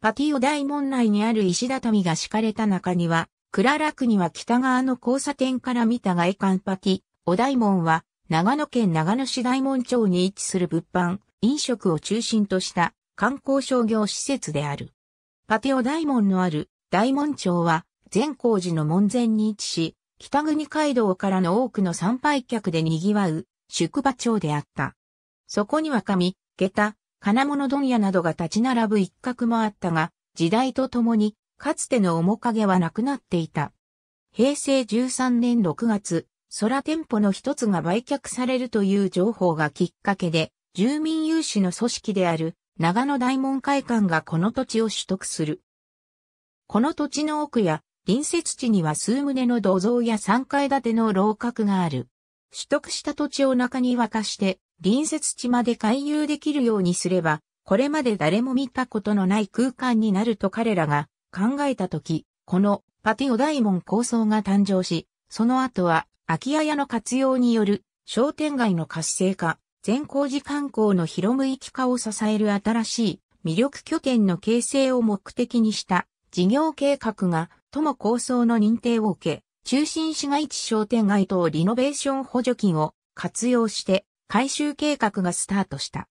パティオ大門内にある石畳が敷かれた中には、クララ区には北側の交差点から見た外観パティオ大門は、長野県長野市大門町に位置する物販、飲食を中心とした観光商業施設である。パティオ大門のある大門町は、善光寺の門前に位置し、北国街道からの多くの参拝客で賑わう宿場町であった。そこには神、下駄、金物問屋などが立ち並ぶ一角もあったが、時代とともに、かつての面影はなくなっていた。平成13年6月、空店舗の一つが売却されるという情報がきっかけで、住民有志の組織である長野大門会館がこの土地を取得する。この土地の奥や隣接地には数棟の土蔵や3階建ての楼閣がある。取得した土地を中に渡して隣接地まで回遊できるようにすれば、これまで誰も見たことのない空間になると彼らが考えたとき、このパティオ大門構想が誕生し、その後は空き家屋の活用による商店街の活性化、全工事観光の広む域化を支える新しい魅力拠点の形成を目的にした事業計画がとも構想の認定を受け、中心市街地商店街等リノベーション補助金を活用して改修計画がスタートした。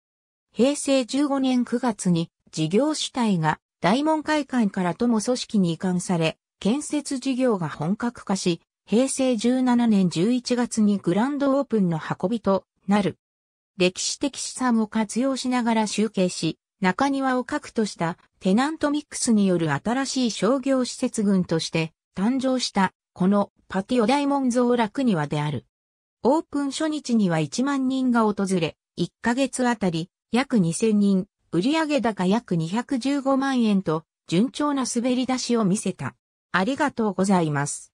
平成15年9月に事業主体が大門会館からとも組織に移管され、建設事業が本格化し、平成17年11月にグランドオープンの運びとなる。歴史的資産を活用しながら集計し、中庭を核としたテナントミックスによる新しい商業施設群として誕生したこのパティオ大門像楽庭である。オープン初日には1万人が訪れ、1ヶ月あたり約2000人、売上高約215万円と順調な滑り出しを見せた。ありがとうございます。